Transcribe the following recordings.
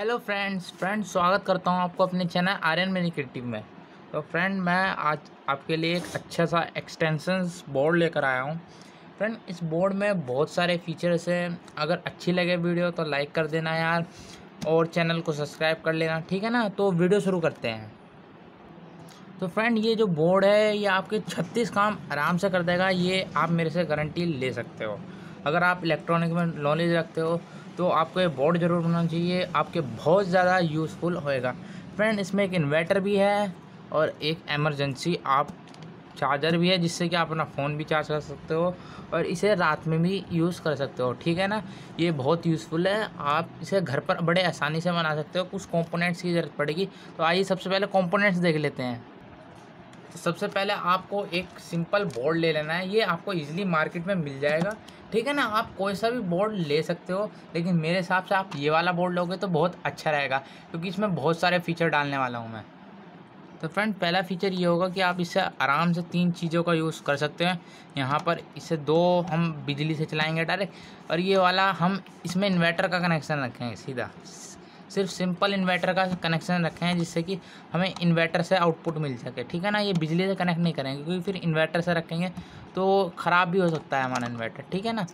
hello friends friend स्वागत करता हूँ आपको अपने चैनल आर्यन मेरी क्रिएटिव में तो फ्रेंड मैं आज आपके लिए एक अच्छा सा एक्सटेंशन बोर्ड लेकर आया हूँ फ्रेंड इस बोर्ड में बहुत सारे फीचर्स हैं अगर अच्छी लगे वीडियो तो लाइक कर देना यार और चैनल को सब्सक्राइब कर लेना ठीक है ना तो वीडियो शुरू करते हैं तो फ्रेंड ये जो बोर्ड है ये आपके छत्तीस काम आराम से कर देगा ये आप मेरे से गारंटी ले सकते हो अगर आप इलेक्ट्रॉनिक में नॉलेज रखते हो तो आपको ये बोर्ड ज़रूर बनाना चाहिए आपके बहुत ज़्यादा यूज़फुल होएगा फ्रेंड इसमें एक इन्वर्टर भी है और एक एमरजेंसी आप चार्जर भी है जिससे कि आप अपना फ़ोन भी चार्ज कर सकते हो और इसे रात में भी यूज़ कर सकते हो ठीक है ना ये बहुत यूज़फुल है आप इसे घर पर बड़े आसानी से बना सकते हो कुछ कंपोनेंट्स की ज़रूरत पड़ेगी तो आइए सबसे पहले कंपोनेंट्स देख लेते हैं तो सबसे पहले आपको एक सिंपल बोर्ड ले लेना है ये आपको इजीली मार्केट में मिल जाएगा ठीक है ना आप कोई सा भी बोर्ड ले सकते हो लेकिन मेरे हिसाब से आप ये वाला बोर्ड लोगे तो बहुत अच्छा रहेगा क्योंकि इसमें बहुत सारे फीचर डालने वाला हूँ मैं तो फ्रेंड पहला फीचर ये होगा कि आप इससे आराम से तीन चीज़ों का यूज़ कर सकते हैं यहाँ पर इसे दो हम बिजली से चलाएँगे डायरेक्ट और ये वाला हम इसमें इन्वर्टर का कनेक्शन रखेंगे सीधा सिर्फ सिंपल इन्वर्टर का कनेक्शन रखे हैं जिससे कि हमें इन्वर्टर से आउटपुट मिल सके ठीक है ना ये बिजली से कनेक्ट नहीं करेंगे क्योंकि फिर इन्वर्टर से रखेंगे तो ख़राब भी हो सकता है हमारा इन्वर्टर ठीक है ना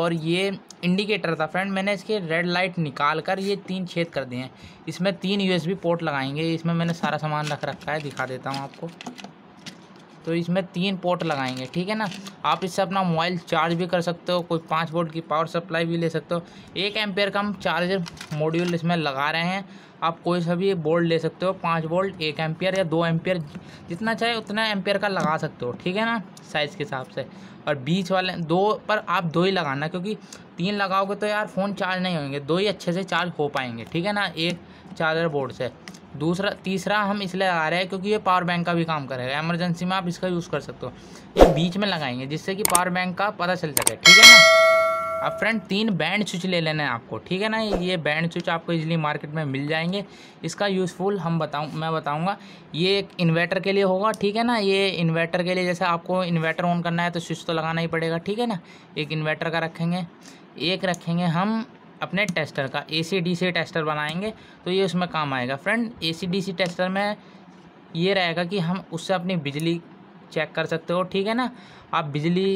और ये इंडिकेटर था फ्रेंड मैंने इसके रेड लाइट निकाल कर ये तीन छेद कर दिए हैं इसमें तीन यू पोर्ट लगाएंगे इसमें मैंने सारा सामान रख रखा है दिखा देता हूँ आपको तो इसमें तीन पोर्ट लगाएंगे ठीक है ना आप इससे अपना मोबाइल चार्ज भी कर सकते हो कोई पाँच वोल्ट की पावर सप्लाई भी ले सकते हो एक एम्पेयर का हम चार्जर मॉड्यूल इसमें लगा रहे हैं आप कोई सा भी बोल्ट ले सकते हो पाँच बोल्ट एक एम्पेयर या दो एम्पेयर जितना चाहे उतना एम्पेयर का लगा सकते हो ठीक है ना साइज़ के हिसाब से और बीच वाले दो पर आप दो ही लगाना क्योंकि तीन लगाओगे तो यार फ़ोन चार्ज नहीं होंगे दो ही अच्छे से चार्ज हो पाएंगे ठीक है ना एक चार्जर बोर्ड से दूसरा तीसरा हम इसलिए लगा रहे हैं क्योंकि ये पावर बैंक का भी काम करेगा एमरजेंसी में आप इसका यूज़ कर सकते हो ये बीच में लगाएंगे जिससे कि पावर बैंक का पता चल सके ठीक है ना अब फ्रेंड तीन बैंड स्विच ले लेना है आपको ठीक है ना ये बैंड स्विच आपको इजीली मार्केट में मिल जाएंगे इसका यूज़फुल हम बताऊँ मैं बताऊँगा ये एक इन्वर्टर के लिए होगा ठीक है ना ये इन्वर्टर के लिए जैसे आपको इन्वर्टर ऑन करना है तो स्विच तो लगाना ही पड़ेगा ठीक है ना एक इन्वर्टर का रखेंगे एक रखेंगे हम अपने टेस्टर का ए सी डी सी टेस्टर बनाएंगे तो ये उसमें काम आएगा friend A C D C tester में ये रहेगा कि हम उससे अपनी बिजली चेक कर सकते हो ठीक है ना आप बिजली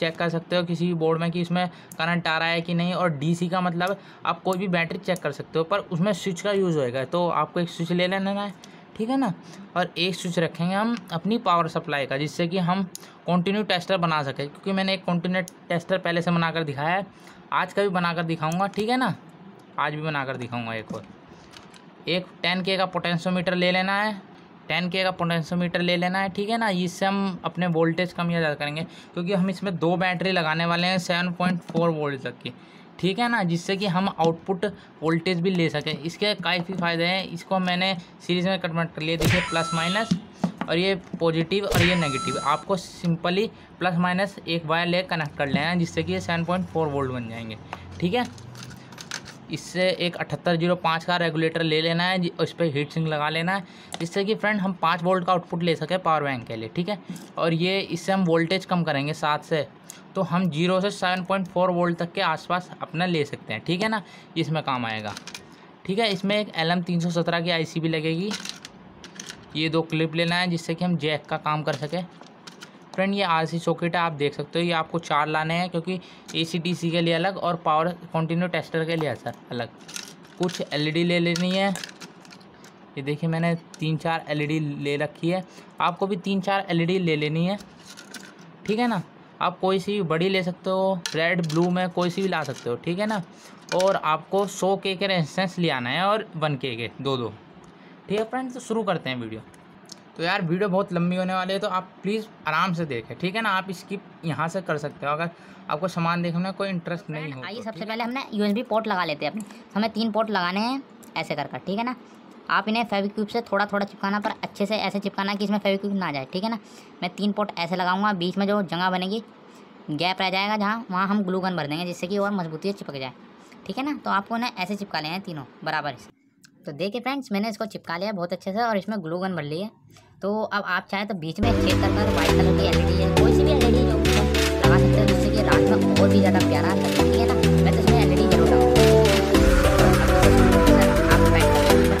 चेक कर सकते हो किसी भी बोर्ड में कि इसमें करंट आ रहा है कि नहीं और डीसी का मतलब आप कोई भी बैटरी चेक कर सकते हो पर उसमें स्विच का यूज़ होएगा तो आपको एक स्विच ले लेना है ठीक है ना और एक स्विच रखेंगे हम अपनी पावर सप्लाई का जिससे कि हम कंटिन्यू टेस्टर बना सकें क्योंकि मैंने एक कंटिन्यू टेस्टर पहले से बनाकर दिखाया है आज का भी बनाकर दिखाऊंगा ठीक है ना आज भी बनाकर दिखाऊंगा एक और एक टेन के का पोटेंशियोमीटर ले लेना है टेन के का पोटेंशियोमीटर ले लेना है ठीक है ना इससे हम अपने वोल्टेज कम या ज़्यादा करेंगे क्योंकि हम इसमें दो बैटरी लगाने वाले हैं सेवन पॉइंट फोर वोल्ट तक की ठीक है ना जिससे कि हम आउटपुट वोल्टेज भी ले सकें इसके काफ़ी फ़ायदे हैं इसको मैंने सीरीज में कन्वर्ट कर लिया देखिए प्लस माइनस और ये पॉजिटिव और ये नेगेटिव आपको सिंपली प्लस माइनस एक वायर ले कनेक्ट कर लेना है जिससे कि ये सेवन पॉइंट फोर वोल्ट बन जाएंगे ठीक है इससे एक अठहत्तर जीरो पाँच का रेगुलेटर ले लेना है उस पर हीट सिंक लगा लेना है जिससे कि फ्रेंड हम पाँच वोल्ट का आउटपुट ले सकें पावर बैंक के लिए ठीक है और ये इससे हम वोल्टेज कम करेंगे सात से तो हम जीरो से सेवन पॉइंट फोर वोल्ट तक के आसपास अपना ले सकते हैं ठीक है ना इसमें काम आएगा ठीक है इसमें एक एल एम तीन सौ सत्रह की आई सी भी लगेगी ये दो क्लिप लेना है जिससे कि हम जैक का काम कर सकें फ्रेंड ये आर सी सॉकेट है आप देख सकते हो ये आपको चार लाने हैं क्योंकि ए सी टी सी के लिए अलग और पावर कंटिन्यू टेस्टर के लिए अलग कुछ एल ई डी ले लेनी है ये देखिए मैंने तीन चार एल ई डी ले रखी है आपको भी तीन चार एल ई डी ले लेनी है ठीक है ना आप कोई सी भी बड़ी ले सकते हो रेड ब्लू में कोई सी भी ला सकते हो ठीक है ना और आपको सौ के के रेजिस्टेंस ले आना है और वन के के दो दो ठीक है फ्रेंड तो शुरू करते हैं वीडियो तो यार वीडियो बहुत लंबी होने वाली है तो आप प्लीज़ आराम से देखें ठीक है ना आप स्किप यहाँ से कर सकते हो अगर आपको सामान देखने में कोई इंटरेस्ट नहीं हो आइए तो, सबसे पहले हमने यू पोर्ट लगा लेते हैं अपने तो हमें तीन पोर्ट लगाने हैं ऐसे कर कर ठीक है ना आप इन्हें फेविक्विक से थोड़ा थोड़ा चिपकाना पर अच्छे से ऐसे चिपकाना कि इसमें फेविक्विक ना जाए ठीक है ना मैं तीन पोट ऐसे लगाऊंगा बीच में जो जगह बनेगी गैप रह जाएगा जहाँ वहाँ हम ग्लू गन भर देंगे जिससे कि और मजबूती से चिपक जाए ठीक है ना तो आपको इन्हें ऐसे चिपका लेना है तीनों बराबर तो देखिए फ्रेंड्स मैंने इसको चिपका लिया बहुत अच्छे से और इसमें ग्लू गन भर ली है तो अब आप चाहे तो बीच में छेद कर कर व्हाइट कलर की एल है कोई सी भी एल जो लगा सकते हैं जिससे कि रात में और भी ज़्यादा प्यारा ठीक है ना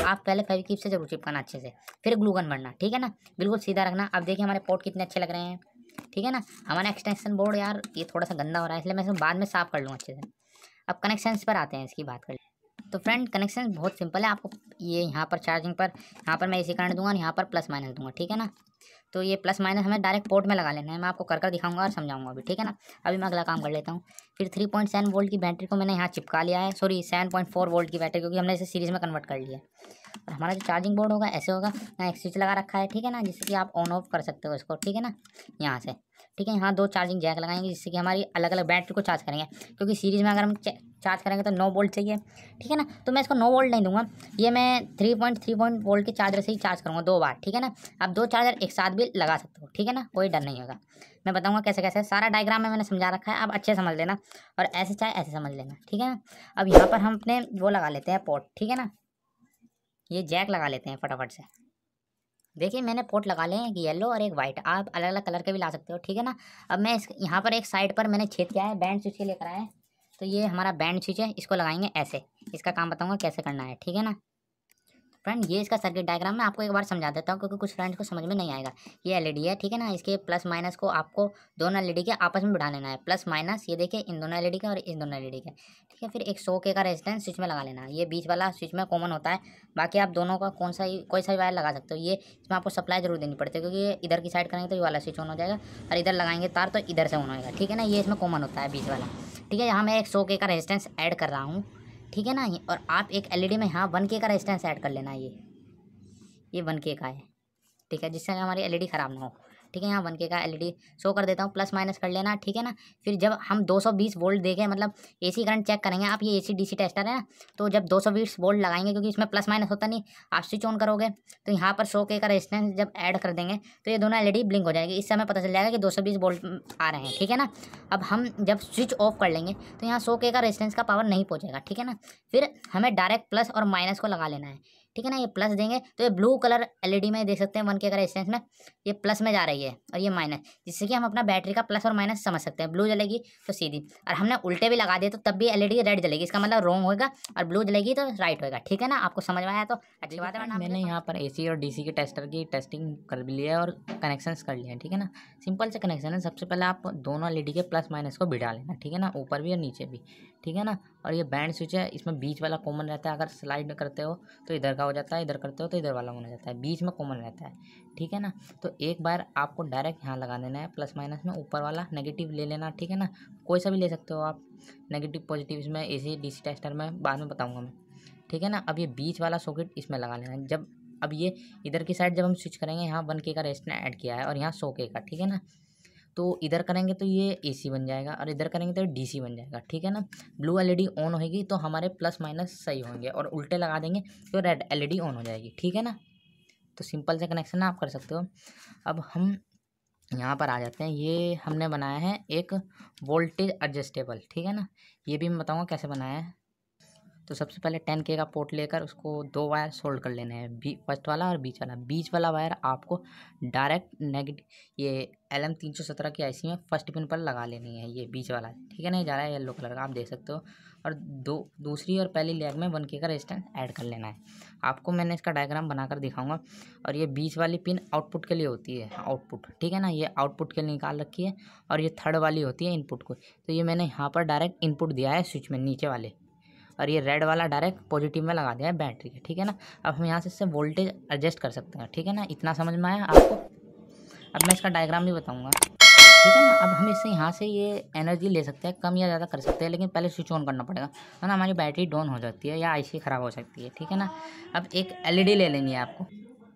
आप पहले फेविक्विक से जरूर चिपकाना अच्छे से फिर ग्लूगन भरना ठीक है ना बिल्कुल सीधा रखना अब देखिए हमारे पोर्ट कितने अच्छे लग रहे हैं ठीक है ना हमारा एक्सटेंशन बोर्ड यार ये थोड़ा सा गंदा हो रहा है इसलिए मैं इसमें बाद में साफ़ कर लूँगा अच्छे से अब कनेक्शंस पर आते हैं इसकी बात कर तो फ्रेंड कनेक्शन बहुत सिंपल है आपको ये यहाँ पर चार्जिंग पर यहाँ पर मैं इसी कारण दूंगा और यहाँ पर प्लस माइनस दूंगा ठीक है ना तो ये प्लस माइनस हमें डायरेक्ट पोर्ट में लगा लेना है मैं आपको कर कर दिखाऊंगा और समझाऊंगा अभी ठीक है ना अभी मैं अगला काम कर लेता हूँ फिर थ्री पॉइंट सेवन वोल्ट की बैटरी को मैंने यहाँ चिपका लिया है sorry seven point four volt की बैटरी क्योंकि हमने इसे सीरीज़ में कन्वर्ट कर लिया और हमारा जो चार्जिंग बोर्ड होगा ऐसे होगा यहाँ एक स्विच लगा रखा है ठीक है ना जिससे कि आप ऑन ऑफ कर सकते हो इसको ठीक है ना यहाँ से ठीक है यहाँ दो चार्जिंग जैक लगाएंगे जिससे कि हमारी अलग अलग बैटरी को चार्ज करेंगे क्योंकि सीरीज़ में अगर हम चार्ज करेंगे तो नौ वोल्ट चाहिए ठीक है ना तो मैं इसको नौ वोल्ट नहीं दूंगा ये मैं three point three point volt के चार्जर से ही चार्ज करूँगा दो बार ठीक है ना आप दो चार्जर एक साथ भी लगा सकते हो ठीक है ना कोई डर नहीं होगा मैं बताऊँगा कैसे कैसे सारा डायग्राम में मैंने समझा रखा है आप अच्छे समझ लेना और ऐसे चाहे ऐसे समझ लेना ठीक है ना अब यहाँ पर हम अपने वो लगा लेते हैं पोर्ट ठीक है ना ये जैक लगा लेते हैं फटाफट से देखिए मैंने पोट लगा लें एक येलो और एक वाइट आप अलग अलग कलर के भी ला सकते हो ठीक है ना अब मैं इस यहाँ पर एक साइड पर मैंने छेद किया है बैंड स्विच के लेकर आया है तो ये हमारा बैंड स्विच है इसको लगाएंगे ऐसे इसका काम बताऊँगा कैसे करना है ठीक है ना फ्रेंड ये इसका सर्किट डायग्राम मैं आपको एक बार समझा देता हूँ क्योंकि कुछ फ्रेंड्स को समझ में नहीं आएगा ये एलईडी e है ठीक है ना इसके प्लस माइनस को आपको दोनों एलईडी e के आपस में बढ़ा लेना है प्लस माइनस ये देखिए इन दोनों एलईडी e के और इन दोनों एलईडी के ठीक है फिर एक सौ के का रेजिस्टेंस स्विच में लगा लेना है ये बीच वाला स्विच में कॉमन होता है बाकी आप दोनों का कौन सा कोई सा भी वायर लगा सकते हो ये इसमें आपको सप्लाई जरूर देनी पड़ती है क्योंकि इधर की साइड करेंगे तो ये वाला स्विच ऑन हो जाएगा और इधर लगाएंगे तार तो इधर से ऑन होएगा ठीक है ना ये इसमें कॉमन होता है बीच वाला ठीक है यहाँ मैं एक सौ के का रेजिस्टेंस ऐड कर रहा हूँ ठीक है ना ये और आप एक एलईडी e में यहाँ वन के का रेजिस्टेंस ऐड कर लेना ये ये वन के का है ठीक है जिससे हमारी एलईडी e ख़राब ना हो ठीक है यहाँ वन के का एल शो कर देता हूँ प्लस माइनस कर लेना ठीक है ना फिर जब हम बीस वोल्ट देखें मतलब सी करंट चेक करेंगे आप ये डी सी टेस्टर है ना तो जब बीस वोल्ट लगाएंगे क्योंकि इसमें प्लस माइनस होता नहीं आप स्विच ऑन करोगे तो यहाँ पर सो के का रेजिस्टेंस जब ऐड कर देंगे तो ये दोनों एल ब्लिंक हो जाएगी इससे हमें पता चल जाएगा कि दो वोल्ट आ रहे हैं ठीक है ना अब हम जब स्विच ऑफ कर लेंगे तो यहाँ सो के का रेजिस्टेंस का पावर नहीं पहुँचेगा ठीक है ना फिर हमें डायरेक्ट प्लस और माइनस को लगा लेना है ठीक है ना ये प्लस देंगे तो ये ब्लू कलर एलईडी में देख सकते हैं वन के अगर रेजिस्टेंस में ये प्लस में जा रही है और ये माइनस जिससे कि हम अपना बैटरी का प्लस और माइनस समझ सकते हैं ब्लू जलेगी तो सीधी और हमने उल्टे भी लगा दिए तो तब भी एल रेड जलेगी इसका मतलब रॉन्ग होगा और ब्लू जलेगी तो राइट होगा ठीक है ना आपको समझ में आया तो अच्छी बात है मैंने यहाँ पर ए और डी के टेस्टर की टेस्टिंग कर भी लिया और कनेक्शन कर लिए ठीक है ना सिंपल से कनेक्शन है सबसे पहले आप दोनों एल के प्लस माइनस को बिठा लेना ठीक है ना ऊपर भी और नीचे भी ठीक है ना और ये बैंड स्विच है इसमें बीच वाला कॉमन रहता है अगर स्लाइड करते हो तो इधर का हो जाता है इधर करते हो तो इधर वाला होना जाता है बीच में कॉमन रहता है ठीक है ना तो एक बार आपको डायरेक्ट यहाँ लगा देना है प्लस माइनस में ऊपर वाला नेगेटिव ले लेना ठीक है ना कोई सा भी ले सकते हो आप नेगेटिव पॉजिटिव इसमें ए सी डी सी टेस्टर में बाद में बताऊँगा मैं ठीक है ना अब ये बीच वाला सॉकेट इसमें लगा लेना है जब अब ये इधर की साइड जब हम स्विच करेंगे यहाँ वन के का रेस्ट ने ऐड किया है और यहाँ सो के का ठीक है ना तो इधर करेंगे तो ये एसी बन जाएगा और इधर करेंगे तो डीसी बन जाएगा ठीक है ना ब्लू एलईडी ऑन होगी तो हमारे प्लस माइनस सही होंगे और उल्टे लगा देंगे तो रेड एलईडी ऑन हो जाएगी ठीक है ना तो सिंपल से कनेक्शन आप कर सकते हो अब हम यहाँ पर आ जाते हैं ये हमने बनाया है एक वोल्टेज एडजस्टेबल ठीक है ना ये भी मैं बताऊँगा कैसे बनाया है तो सबसे पहले टेन के का पोर्ट लेकर उसको दो वायर सोल्ड कर लेने हैं बी फर्स्ट वाला और बीच वाला बीच वाला वायर आपको डायरेक्ट नेगेटिव ये एल एम तीन सौ सत्रह की आईसी में फर्स्ट पिन पर लगा लेनी है ये बीच वाला ठीक है नहीं जा रहा है येलो कलर का आप देख सकते हो और दो दूसरी और पहली लेग में वन के का रेजिस्टेंस ऐड कर लेना है आपको मैंने इसका डायग्राम बनाकर दिखाऊंगा और ये बीच वाली पिन आउटपुट के लिए होती है आउटपुट ठीक है ना ये आउटपुट के लिए निकाल रखी है और ये थर्ड वाली होती है इनपुट को तो ये मैंने यहाँ पर डायरेक्ट इनपुट दिया है स्विच में नीचे वाले और ये रेड वाला डायरेक्ट पॉजिटिव में लगा दिया है बैटरी के ठीक है ना अब हम यहाँ से इससे वोल्टेज एडजस्ट कर सकते हैं ठीक है ना इतना समझ में आया आपको अब मैं इसका डायग्राम भी बताऊँगा ठीक है ना अब हम इससे यहाँ से ये एनर्जी ले सकते हैं कम या ज़्यादा कर सकते हैं लेकिन पहले स्विच ऑन करना पड़ेगा ना हमारी बैटरी डाउन हो जाती है या आईसी ख़राब हो सकती है ठीक है ना अब एक एलईडी ले लेनी है आपको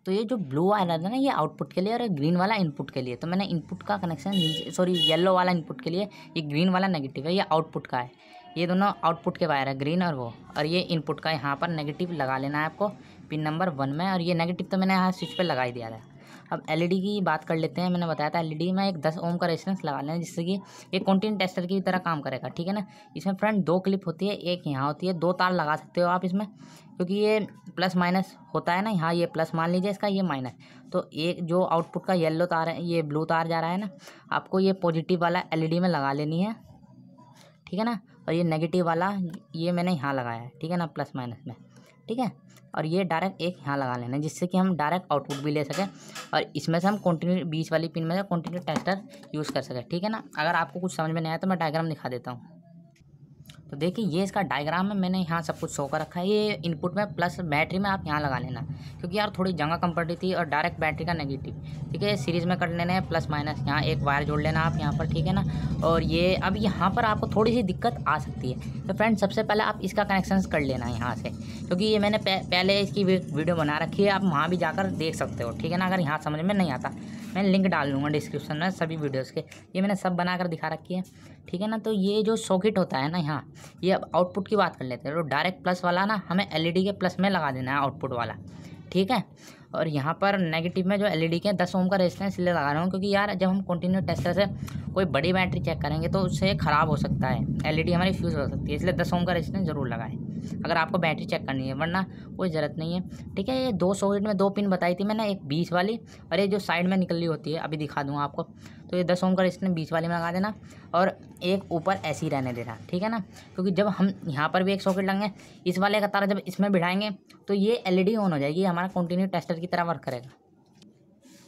तो ये जो ब्लू वाला है ना ये आउटपुट के लिए और ग्रीन वाला इनपुट के लिए तो मैंने इनपुट का कनेक्शन सॉरी येलो वाला इनपुट के लिए ये ग्रीन वाला नेगेटिव है ये आउटपुट का है ये दोनों आउटपुट के वायर है ग्रीन और वो और ये इनपुट का यहाँ पर नेगेटिव लगा लेना है आपको पिन नंबर वन में और ये नेगेटिव तो मैंने यहाँ स्विच पर लगा ही दिया था अब एलईडी की बात कर लेते हैं मैंने बताया था एलईडी में एक दस ओम का रेजिस्टेंस लगा लेना जिससे कि ये कॉन्टीन टेस्टर की तरह काम करेगा ठीक है ना इसमें फ्रंट दो क्लिप होती है एक यहाँ होती है दो तार लगा सकते हो आप इसमें क्योंकि ये प्लस माइनस होता है ना यहाँ ये प्लस मान लीजिए इसका ये माइनस तो एक जो आउटपुट का येलो तार है ये ब्लू तार जा रहा है ना आपको ये पॉजिटिव वाला एल में लगा लेनी है ठीक है ना और ये नेगेटिव वाला ये मैंने यहाँ लगाया है ठीक है ना प्लस माइनस में ठीक है और ये डायरेक्ट एक यहाँ लगा लेना जिससे कि हम डायरेक्ट आउटपुट भी ले सकें और इसमें से हम कंटिन्यू बीच वाली पिन में से कंटिन्यू टेस्टर यूज़ कर सकें ठीक है ना अगर आपको कुछ समझ में नहीं आया तो मैं डायग्राम दिखा देता हूँ तो देखिए ये इसका डायग्राम है मैंने यहाँ सब कुछ शो कर रखा है ये इनपुट में प्लस बैटरी में आप यहाँ लगा लेना क्योंकि यार थोड़ी जगह कम पड़ रही थी और डायरेक्ट बैटरी का नेगेटिव ठीक है सीरीज में कर लेना है प्लस माइनस यहाँ एक वायर जोड़ लेना आप यहाँ पर ठीक है ना और ये अब यहाँ पर आपको थोड़ी सी दिक्कत आ सकती है तो फ्रेंड सबसे पहले आप इसका कनेक्शन कर लेना है यहाँ से क्योंकि ये मैंने पहले इसकी वीडियो बना रखी है आप वहाँ भी जाकर देख सकते हो ठीक है ना अगर यहाँ समझ में नहीं आता मैं लिंक डाल लूँगा डिस्क्रिप्शन में सभी वीडियोज़ के ये मैंने सब बनाकर दिखा रखी है ठीक है ना तो ये जो सॉकेट होता है ना यहाँ ये अब आउटपुट की बात कर लेते हैं तो डायरेक्ट प्लस वाला ना हमें एलईडी के प्लस में लगा देना है आउटपुट वाला ठीक है और यहाँ पर नेगेटिव में जो एलईडी e के दस ओम का रेजिस्टेंस इसलिए लगा रहा हूँ क्योंकि यार जब हम कंटिन्यू टेस्टर से कोई बड़ी बैटरी चेक करेंगे तो उससे ख़राब हो सकता है एल e हमारी फ्यूज़ हो सकती है इसलिए दस ओम का रेजिस्टेंस ज़रूर लगाएं अगर आपको बैटरी चेक करनी है वरना कोई ज़रूरत नहीं है ठीक है ये दो सॉकेट में दो पिन बताई थी मैंने एक बीस वाली और ये जो साइड में निकली होती है अभी दिखा दूँगा आपको तो ये दस ओम का बीच वाले में लगा देना और एक ऊपर ऐसे ही रहने देना ठीक है ना क्योंकि जब हम यहाँ पर भी एक सॉकेट लगाएंगे इस वाले का तारा जब इसमें बिठाएंगे तो ये एलईडी ऑन हो जाएगी हमारा कंटिन्यू टेस्टर की तरह वर्क करेगा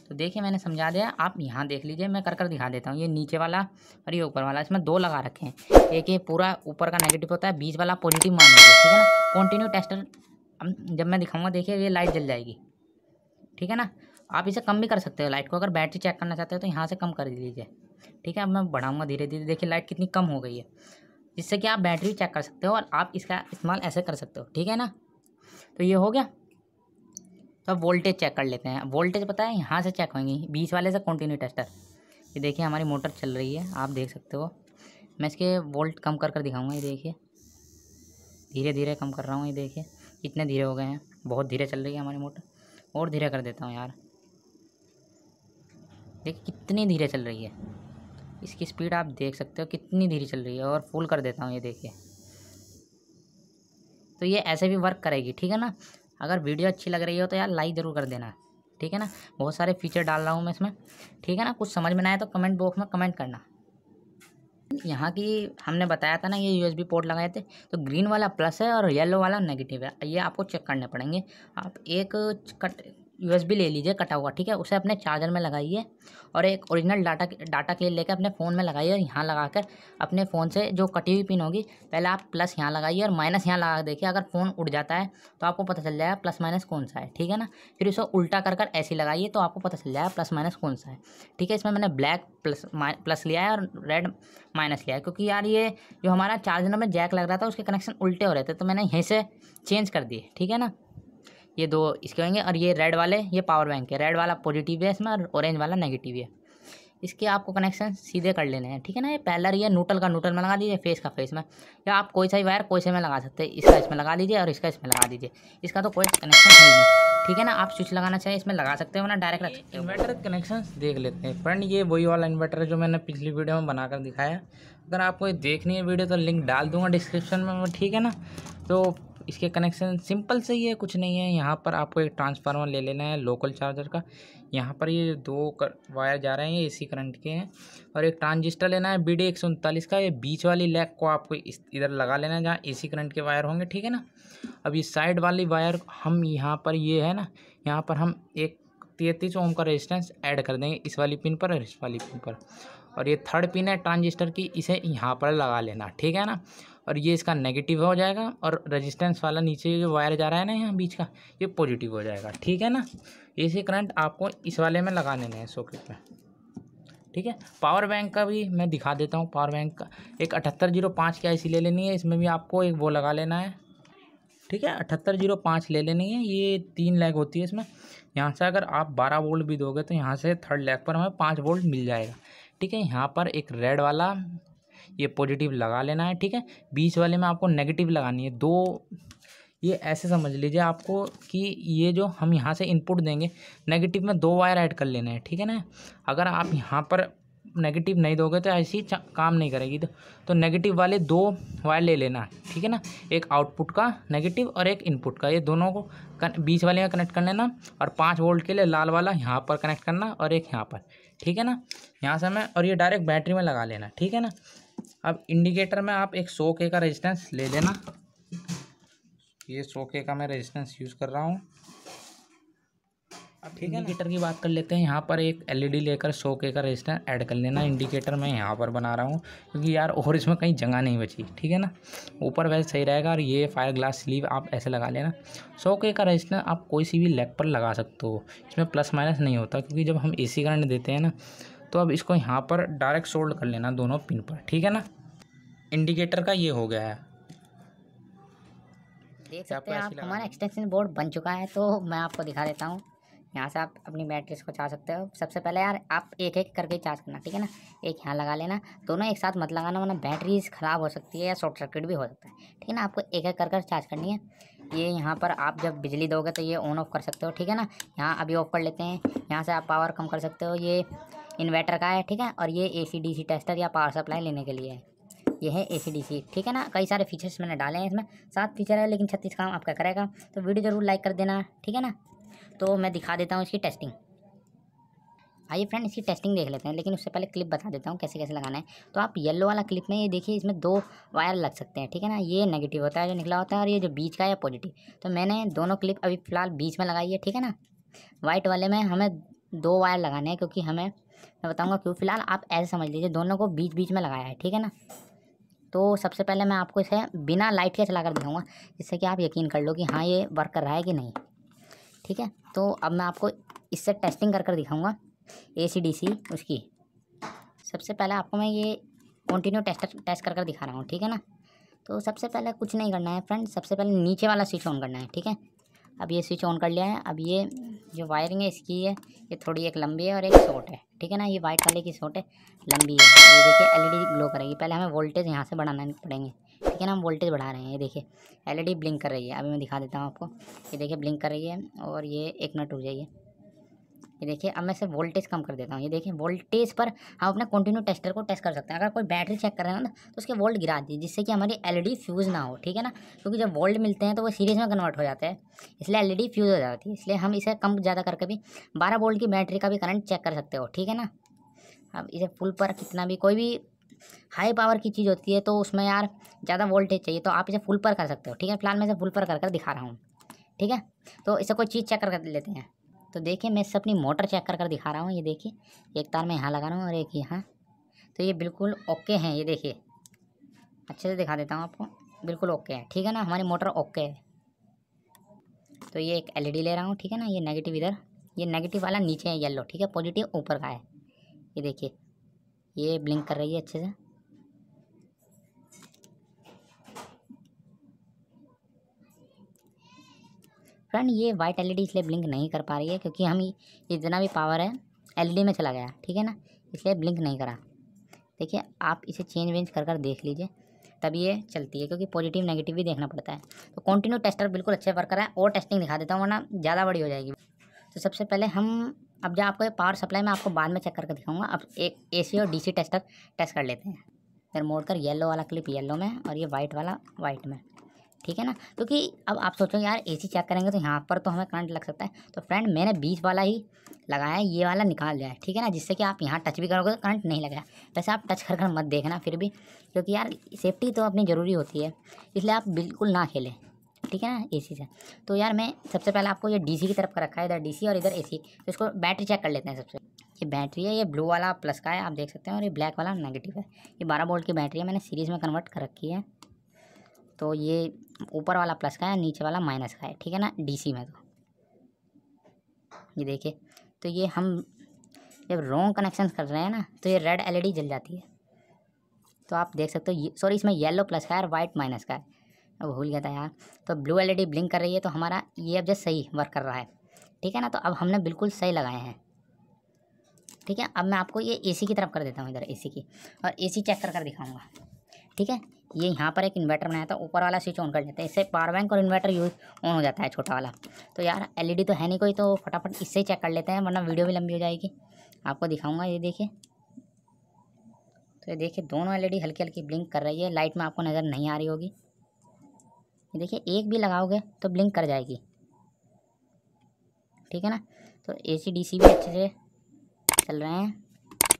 तो देखिए मैंने समझा दिया आप यहाँ देख लीजिए मैं कर कर दिखा देता हूँ ये नीचे वाला और ये ऊपर वाला इसमें दो लगा रखे हैं एक ये पूरा ऊपर का नेगेटिव होता है बीच वाला पॉजिटिव मान लीजिए ठीक है ना कॉन्टिन्यू टेस्टर जब मैं दिखाऊंगा देखिए ये लाइट जल जाएगी ठीक है ना आप इसे कम भी कर सकते हो लाइट को अगर बैटरी चेक करना चाहते हो तो यहाँ से कम कर लीजिए ठीक है अब मैं बढ़ाऊँगा धीरे धीरे देखिए लाइट कितनी कम हो गई है जिससे कि आप बैटरी चेक कर सकते हो और आप इसका इस्तेमाल ऐसे कर सकते हो ठीक है ना तो ये हो गया तो अब वोल्टेज चेक कर लेते हैं वोल्टेज पता है यहाँ से चेक होंगी बीच वाले से कंटिन्यू टेस्टर ये देखिए हमारी मोटर चल रही है आप देख सकते हो मैं इसके वोल्ट कम कर कर दिखाऊँगा ये देखिए धीरे धीरे कम कर रहा हूँ ये देखिए इतने धीरे हो गए हैं बहुत धीरे चल रही है हमारी मोटर और धीरे कर देता हूँ यार देखिए कितनी धीरे चल रही है इसकी स्पीड आप देख सकते हो कितनी धीरे चल रही है और फुल कर देता हूँ ये देखिए तो ये ऐसे भी वर्क करेगी ठीक है ना अगर वीडियो अच्छी लग रही हो तो यार लाइक ज़रूर कर देना ठीक है ना बहुत सारे फीचर डाल रहा हूँ मैं इसमें ठीक है ना कुछ समझ में ना आए तो कमेंट बॉक्स में कमेंट करना यहाँ की हमने बताया था ना ये यू पोर्ट लगाए थे तो ग्रीन वाला प्लस है और येलो वाला नेगेटिव है ये आपको चेक करने पड़ेंगे आप एक कट यूएसबी ले लीजिए कटा हुआ ठीक है उसे अपने चार्जर में लगाइए और एक ओरिजिनल डाटा डाटा लिए लेकर अपने फ़ोन में लगाइए और यहाँ लगा कर अपने फ़ोन से जो कटी हुई पिन होगी पहले आप प्लस यहाँ लगाइए और माइनस यहाँ लगा देखिए अगर फ़ोन उड़ जाता है तो आपको पता चल जाएगा प्लस माइनस कौन सा है ठीक है ना फिर उसे उल्टा कर कर ऐसी लगाइए तो आपको पता चल जाएगा प्लस माइनस कौन सा है ठीक है इसमें मैंने ब्लैक प्लस प्लस लिया है और रेड माइनस लिया है क्योंकि यार ये जो हमारा चार्जर में जैक लग रहा था उसके कनेक्शन उल्टे हो रहे थे तो मैंने यहीं से चेंज कर दिए ठीक है ना ये दो इसके होंगे और ये रेड वाले ये पावर बैंक है रेड वाला पॉजिटिव है इसमें और ऑरेंज वाला नेगेटिव है इसके आपको कनेक्शन सीधे कर लेने हैं ठीक है ना ये पहला ये नूटल का नूटल में लगा दीजिए फेस का फेस में या आप कोई सा ही वायर कोई से में लगा सकते हैं इसका इसमें लगा दीजिए और इसका इसमें लगा दीजिए इसका तो कोई कनेक्शन नहीं है ठीक है ना आप स्विच लगाना चाहिए इसमें लगा सकते हो ना डायरेक्ट रख सकते इन्वर्टर कनेक्शन देख लेते हैं फ्रेंड ये वही वाला इन्वर्टर है जो मैंने पिछली वीडियो में बनाकर दिखाया अगर आपको देखनी है वीडियो तो लिंक डाल दूंगा डिस्क्रिप्शन में ठीक है ना तो इसके कनेक्शन सिंपल से ही है कुछ नहीं है यहाँ पर आपको एक ट्रांसफार्मर ले लेना है लोकल चार्जर का यहाँ पर ये दो कर, वायर जा रहे हैं ये एसी करंट के हैं और एक ट्रांजिस्टर लेना है बी डी एक सौ उनतालीस का ये बीच वाली लेग को आपको इस इधर लगा लेना है जहाँ सी करंट के वायर होंगे ठीक है ना अब ये साइड वाली वायर हम यहाँ पर ये है ना यहाँ पर हम एक तैंतीस ओम का रेजिस्टेंस ऐड कर देंगे इस वाली पिन पर और इस वाली पिन पर और ये थर्ड पिन है ट्रांजिस्टर की इसे यहाँ पर लगा लेना ठीक है ना और ये इसका नेगेटिव हो जाएगा और रेजिस्टेंस वाला नीचे जो वायर जा रहा है ना यहाँ बीच का ये पॉजिटिव हो जाएगा ठीक है ना सी करंट आपको इस वाले में लगा लेने हैं सॉकेट में ठीक है पावर बैंक का भी मैं दिखा देता हूँ पावर बैंक का एक अठहत्तर जीरो पाँच की आई ले लेनी है इसमें भी आपको एक वो लगा लेना है ठीक है अठहत्तर जीरो पाँच ले लेनी है ये तीन लैग होती है इसमें यहाँ से अगर आप बारह वोल्ट भी दोगे तो यहाँ से थर्ड लैग पर हमें पाँच वोल्ट मिल जाएगा ठीक है यहाँ पर एक रेड वाला ये पॉजिटिव लगा लेना है ठीक है बीच वाले में आपको नेगेटिव लगानी है दो ये ऐसे समझ लीजिए आपको कि ये जो हम यहाँ से इनपुट देंगे नेगेटिव में दो वायर ऐड कर लेने हैं ठीक है ना अगर आप यहाँ पर नेगेटिव नहीं दोगे तो ऐसी काम नहीं करेगी तो तो नेगेटिव वाले दो वायर ले लेना ठीक है ना एक आउटपुट का नेगेटिव और एक इनपुट का ये दोनों को कन, बीच वाले में कनेक्ट कर लेना और पाँच वोल्ट के लिए लाल वाला यहाँ पर कनेक्ट करना और एक यहाँ पर ठीक है ना यहाँ से मैं और ये डायरेक्ट बैटरी में लगा लेना ठीक है ना अब इंडिकेटर में आप एक सौ के का रेजिस्टेंस ले लेना ये सौ के का मैं रेजिस्टेंस यूज़ कर रहा हूँ अब ठीक है इंडिकेटर की बात कर लेते हैं यहाँ पर एक एलईडी e लेकर सौ के का रेजिस्टेंस ऐड कर लेना इंडिकेटर मैं यहाँ पर बना रहा हूँ क्योंकि यार और इसमें कहीं जगह नहीं बची ठीक है ना ऊपर वैसे सही रहेगा और ये फायर ग्लास स्लीव आप ऐसे लगा लेना सौ के का रेजिस्टेंस आप कोई सी भी लेग पर लगा सकते हो इसमें प्लस माइनस नहीं होता क्योंकि जब हम ए सी देते हैं ना तो अब इसको यहाँ पर डायरेक्ट सोल्ड कर लेना दोनों पिन पर ठीक है ना इंडिकेटर का ये हो गया है देख सकते हैं आप हमारा एक्सटेंशन बोर्ड बन चुका है तो मैं आपको दिखा देता हूँ यहाँ से आप अपनी बैटरीज को चार्ज सकते हो सबसे पहले यार आप एक एक करके चार्ज करना ठीक है ना एक यहाँ लगा लेना दोनों एक साथ मत लगाना वरना बैटरीज ख़राब हो सकती है या शॉर्ट सर्किट भी हो सकता है ठीक है ना आपको एक एक कर कर चार्ज करनी है ये यहाँ पर आप जब बिजली दोगे तो ये ऑन ऑफ कर सकते हो ठीक है ना यहाँ अभी ऑफ कर लेते हैं यहाँ से आप पावर कम कर सकते हो ये इन्वर्टर का है ठीक है और ये A C D C tester या पावर सप्लाई लेने के लिए है ये है ए सी ठीक है ना कई सारे फीचर्स मैंने डाले हैं इसमें सात फीचर है लेकिन छत्तीस काम आपका करेगा तो वीडियो ज़रूर लाइक कर देना ठीक है ना तो मैं दिखा देता हूँ इसकी टेस्टिंग आइए फ्रेंड इसकी टेस्टिंग देख लेते हैं लेकिन उससे पहले क्लिप बता देता हूँ कैसे कैसे लगाना है तो आप येलो वाला क्लिप में ये देखिए इसमें दो वायर लग सकते हैं ठीक है ना ये नेगेटिव होता है जो निकला होता है और ये जो बीच का है पॉजिटिव तो मैंने दोनों क्लिप अभी फ़िलहाल बीच में लगाई है ठीक है ना वाइट वाले में हमें दो वायर लगाने हैं क्योंकि हमें मैं बताऊँगा क्यों फिलहाल आप ऐसे समझ लीजिए दोनों को बीच बीच में लगाया है ठीक है ना तो सबसे पहले मैं आपको इसे बिना लाइट के चला कर दिखाऊँगा जिससे कि आप यकीन कर लो कि हाँ ये वर्क कर रहा है कि नहीं ठीक है तो अब मैं आपको इससे टेस्टिंग कर कर दिखाऊँगा ए सी डी सी उसकी सबसे पहले आपको मैं ये कंटिन्यू टेस्ट टेस्ट कर कर दिखा रहा हूँ ठीक है ना तो सबसे पहले कुछ नहीं करना है फ्रेंड सबसे पहले नीचे वाला स्विच ऑन करना है ठीक है अब ये स्विच ऑन कर लिया है अब ये जो वायरिंग है इसकी है ये थोड़ी एक लंबी है और एक शॉर्ट है ठीक है ना ये वाइट कलर की शॉर्ट है लंबी है ये देखिए एलईडी ग्लो करेगी पहले हमें वोल्टेज यहाँ से बढ़ाना पड़ेंगे ठीक है ना हम वोल्टेज बढ़ा रहे हैं ये देखिए एलईडी ब्लिंक कर रही है अभी मैं दिखा देता हूँ आपको ये देखिए ब्लिंक कर रही है और ये एक मिनट रुक जाइए ये देखिए अब मैं इसे वोल्टेज कम कर देता हूँ ये देखिए वोल्टेज पर हम अपने कंटिन्यू टेस्टर को टेस्ट कर सकते हैं अगर कोई बैटरी चेक कर रहे हो ना तो उसके वोल्ट गिरा दिए जिससे कि हमारी एलईडी फ्यूज़ ना हो ठीक है ना क्योंकि जब वोल्ट मिलते हैं तो वो सीरीज में कन्वर्ट हो जाते हैं इसलिए एल फ्यूज़ हो जाती है इसलिए हम इसे कम ज़्यादा करके भी बारह वोल्ट की बैटरी का भी करंट चेक कर सकते हो ठीक है ना अब इसे फुल पर कितना भी कोई भी हाई पावर की चीज़ होती है तो उसमें यार ज़्यादा वोल्टेज चाहिए तो आप इसे फुल पर कर सकते हो ठीक है फिलहाल मैं इसे फुल पर कर कर दिखा रहा हूँ ठीक है तो इसे कोई चीज़ चेक कर लेते हैं तो देखिए मैं इससे अपनी मोटर चेक कर कर दिखा रहा हूँ ये देखिए एक तार मैं यहाँ लगा रहा हूँ और एक यहाँ तो ये बिल्कुल ओके हैं ये देखिए अच्छे से दिखा देता हूँ आपको बिल्कुल ओके है ठीक है ना हमारी मोटर ओके है तो ये एक एल e ले रहा हूँ ठीक है ना ये नेगेटिव इधर ये नेगेटिव वाला नीचे है येल्लो ठीक है पॉजिटिव ऊपर का है ये देखिए ये ब्लिंक कर रही है अच्छे से फ्रेंड ये वाइट एल इसलिए ब्लिंक नहीं कर पा रही है क्योंकि हम ये जितना भी पावर है एल में चला गया ठीक है ना इसलिए ब्लिंक नहीं करा देखिए आप इसे चेंज वेंज कर कर देख लीजिए तब ये चलती है क्योंकि पॉजिटिव नेगेटिव भी देखना पड़ता है तो कंटिन्यू टेस्टर बिल्कुल अच्छे वर्क है और टेस्टिंग दिखा देता हूँ वरना ज़्यादा बड़ी हो जाएगी तो सबसे पहले हम अब जब आपको ये पावर सप्लाई में आपको बाद में चेक करके दिखाऊंगा अब एक ए और डी टेस्टर टेस्ट कर लेते हैं फिर मोड़ कर येलो वाला क्लिप येलो में और ये वाइट वाला वाइट में ठीक है ना क्योंकि तो अब आप सोचोगे यार एसी चेक करेंगे तो यहाँ पर तो हमें करंट लग सकता है तो फ्रेंड मैंने बीस वाला ही लगाया ये वाला निकाल दिया है ठीक है ना जिससे कि आप यहाँ टच भी करोगे तो करंट नहीं लगेगा वैसे आप टच कर कर मत देखना फिर भी क्योंकि यार सेफ्टी तो अपनी ज़रूरी होती है इसलिए आप बिल्कुल ना खेलें ठीक है ना ए से तो यार मैं सबसे पहले आपको ये डी की तरफ रखा है इधर डी और इधर ए तो इसको बैटरी चेक कर लेते हैं सबसे ये बैटरी है ये ब्लू वाला प्लस का है आप देख सकते हैं और ये ब्लैक वाला नेगेटिव है ये बारह बोल्ट की बैटरी है मैंने सीरीज़ में कन्वर्ट कर रखी है तो ये ऊपर वाला प्लस का है नीचे वाला माइनस का है ठीक है ना डीसी में तो ये देखिए तो ये हम जब रॉन्ग कनेक्शन कर रहे हैं ना तो ये रेड एलईडी जल जाती है तो आप देख सकते हो सॉरी इसमें येलो प्लस का है और वाइट माइनस का है अब भूल गया था यार तो ब्लू एल ब्लिंक कर रही है तो हमारा ये अब जो सही वर्क कर रहा है ठीक है ना तो अब हमने बिल्कुल सही लगाए हैं ठीक है अब मैं आपको ये एसी की तरफ कर देता हूँ इधर एसी की और एसी चेक कर कर दिखाऊंगा ठीक है ये यहाँ पर एक इन्वर्टर बनाया था ऊपर वाला स्विच ऑन कर लेते हैं इससे पावर बैंक और इन्वर्टर यूज ऑन हो जाता है छोटा वाला तो यार एलईडी तो है नहीं कोई तो फटाफट इससे ही चेक कर लेते हैं वरना वीडियो भी लंबी हो जाएगी आपको दिखाऊंगा ये देखिए तो ये देखिए दोनों एल हल्की हल्की ब्लिंक कर रही है लाइट में आपको नज़र नहीं आ रही होगी ये देखिए एक भी लगाओगे तो ब्लिंक कर जाएगी ठीक है ना तो ए सी डी सी भी अच्छे से चल रहे हैं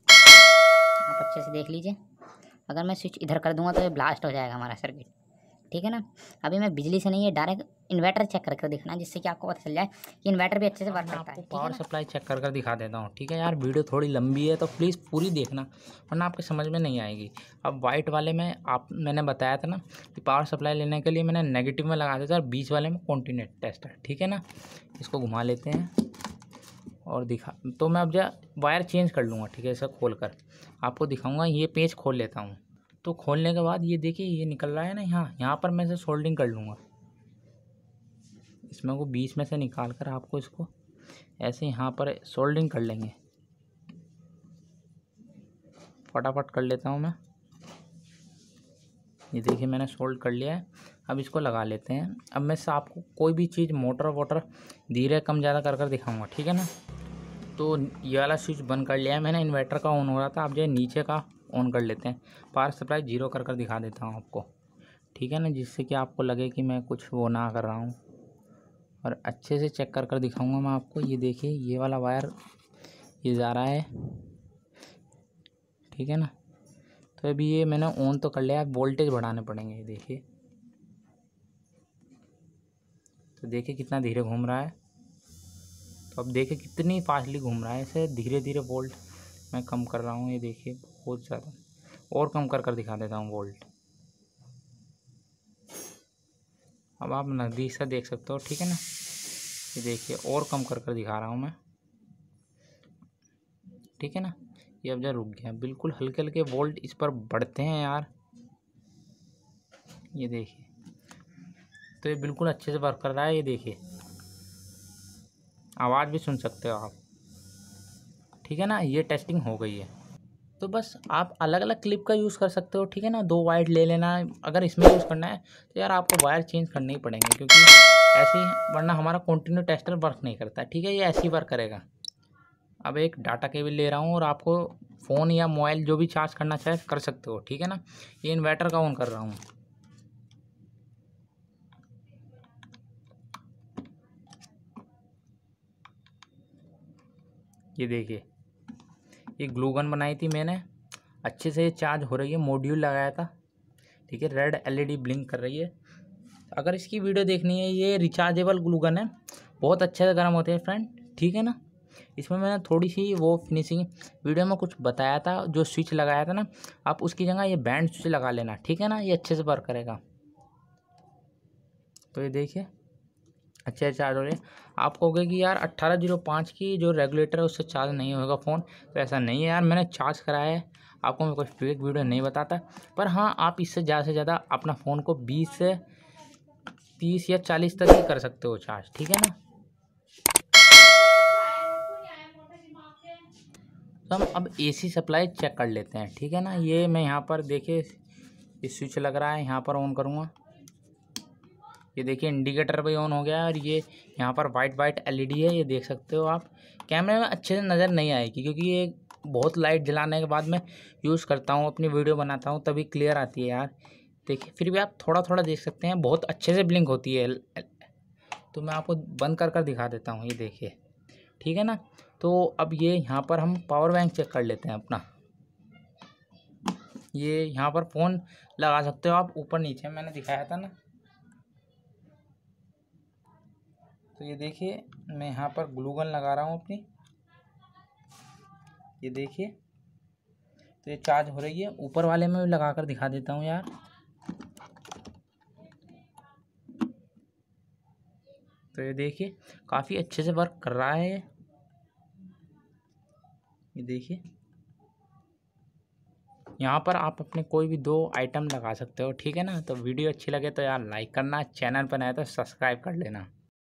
आप अच्छे से देख लीजिए अगर मैं स्विच इधर कर दूंगा तो ये ब्लास्ट हो जाएगा हमारा सर्किट ठीक है ना अभी मैं बिजली से नहीं है डायरेक्ट इन्वर्टर चेक करके देखना जिससे कि आपको पता चल जाए कि इन्वर्टर भी अच्छे से वर्क करता है पावर सप्लाई चेक कर दिखा देता हूँ ठीक है यार वीडियो थोड़ी लंबी है तो प्लीज़ पूरी देखना वरना आपके समझ में नहीं आएगी अब वाइट वाले में आप मैंने बताया था ना कि पावर सप्लाई लेने के लिए मैंने नेगेटिव में लगा दिया था और बीच वाले में कॉन्टीन्यूट टेस्ट है ठीक है ना इसको घुमा लेते हैं और दिखा तो मैं अब जा वायर चेंज कर लूँगा ठीक है ऐसा खोल कर आपको दिखाऊँगा ये पेज खोल लेता हूँ तो खोलने के बाद ये देखिए ये निकल रहा है ना यहाँ यहाँ पर मैं इसे सोल्डिंग कर लूँगा इसमें को बीच में से निकाल कर आपको इसको ऐसे यहाँ पर सोल्डिंग कर लेंगे फटाफट कर लेता हूँ मैं ये देखिए मैंने सोल्ड कर लिया है अब इसको लगा लेते हैं अब मैं से आपको कोई भी चीज़ मोटर वोटर धीरे कम ज़्यादा कर कर दिखाऊँगा ठीक है ना तो ये वाला स्विच बंद कर लिया है मैंने इन्वर्टर का ऑन हो रहा था आप जो है नीचे का ऑन कर लेते हैं पावर सप्लाई जीरो कर कर दिखा देता हूँ आपको ठीक है ना जिससे कि आपको लगे कि मैं कुछ वो ना कर रहा हूँ और अच्छे से चेक कर कर दिखाऊँगा मैं आपको ये देखिए ये वाला वायर ये जा रहा है ठीक है ना तो अभी ये मैंने ऑन तो कर लिया है वोल्टेज बढ़ाने पड़ेंगे ये देखिए तो देखिए कितना धीरे घूम रहा है तो अब देखिए कितनी फास्टली घूम रहा है ऐसे धीरे धीरे वोल्ट मैं कम कर रहा हूँ ये देखिए बहुत ज़्यादा और कम कर कर दिखा देता हूँ वोल्ट अब आप नज़दीक से देख सकते हो ठीक है ना ये देखिए और कम कर कर दिखा रहा हूँ मैं ठीक है ना ये अब जब रुक गया बिल्कुल हल्के हल्के वोल्ट इस पर बढ़ते हैं यार ये देखिए तो ये बिल्कुल अच्छे से वर्क कर रहा है ये देखिए आवाज़ भी सुन सकते हो आप ठीक है ना ये टेस्टिंग हो गई है तो बस आप अलग अलग क्लिप का यूज़ कर सकते हो ठीक है ना दो वायर ले लेना अगर इसमें यूज़ करना है तो यार आपको वायर चेंज करने ही पड़ेंगे क्योंकि ऐसे वरना हमारा कंटिन्यू टेस्टर वर्क नहीं करता ठीक है ये ऐसे ही वर्क करेगा अब एक डाटा केबल ले रहा हूँ और आपको फ़ोन या मोबाइल जो भी चार्ज करना चाहे कर सकते हो ठीक है ना ये इन्वर्टर का ऑन कर रहा हूँ ये देखिए ये ग्लूगन बनाई थी मैंने अच्छे से ये चार्ज हो रही है मॉड्यूल लगाया था ठीक है रेड एलईडी ब्लिंक कर रही है अगर इसकी वीडियो देखनी है ये रिचार्जेबल ग्लूगन है बहुत अच्छे से गर्म होते हैं फ्रेंड ठीक है ना इसमें मैंने थोड़ी सी वो फिनिशिंग वीडियो में कुछ बताया था जो स्विच लगाया था ना आप उसकी जगह ये बैंड स्विच लगा लेना ठीक है ना ये अच्छे से वर्क करेगा तो ये देखिए अच्छे चार्ज हो रहे आप कहोगे कि यार अट्ठारह जीरो पाँच की जो रेगुलेटर है उससे चार्ज नहीं होगा फ़ोन तो ऐसा नहीं है यार मैंने चार्ज कराया है आपको मैं कोई फेक वीडियो नहीं बताता पर हाँ आप इससे ज़्यादा से ज़्यादा अपना फ़ोन को बीस से तीस या चालीस तक ही कर सकते हो चार्ज ठीक है ना तो हम अब ए सप्लाई चेक कर लेते हैं ठीक है ना ये मैं यहाँ पर देखिए स्विच लग रहा है यहाँ पर ऑन करूँगा ये देखिए इंडिकेटर भी ऑन हो गया है और ये यहाँ पर वाइट वाइट एलईडी है ये देख सकते हो आप कैमरे में अच्छे से नज़र नहीं आएगी क्योंकि ये बहुत लाइट जलाने के बाद मैं यूज़ करता हूँ अपनी वीडियो बनाता हूँ तभी क्लियर आती है यार देखिए फिर भी आप थोड़ा थोड़ा देख सकते हैं बहुत अच्छे से ब्लिंक होती है तो मैं आपको बंद कर कर दिखा देता हूँ ये देखिए ठीक है ना तो अब ये यहाँ पर हम पावर बैंक चेक कर लेते हैं अपना ये यहाँ पर फ़ोन लगा सकते हो आप ऊपर नीचे मैंने दिखाया था ना तो ये देखिए मैं यहाँ पर ग्लूगन लगा रहा हूँ अपनी ये देखिए तो ये चार्ज हो रही है ऊपर वाले में भी लगा कर दिखा देता हूँ यार तो ये देखिए काफ़ी अच्छे से वर्क कर रहा है ये देखिए यहाँ पर आप अपने कोई भी दो आइटम लगा सकते हो ठीक है ना तो वीडियो अच्छी लगे तो यार लाइक करना चैनल पर नए तो सब्सक्राइब कर लेना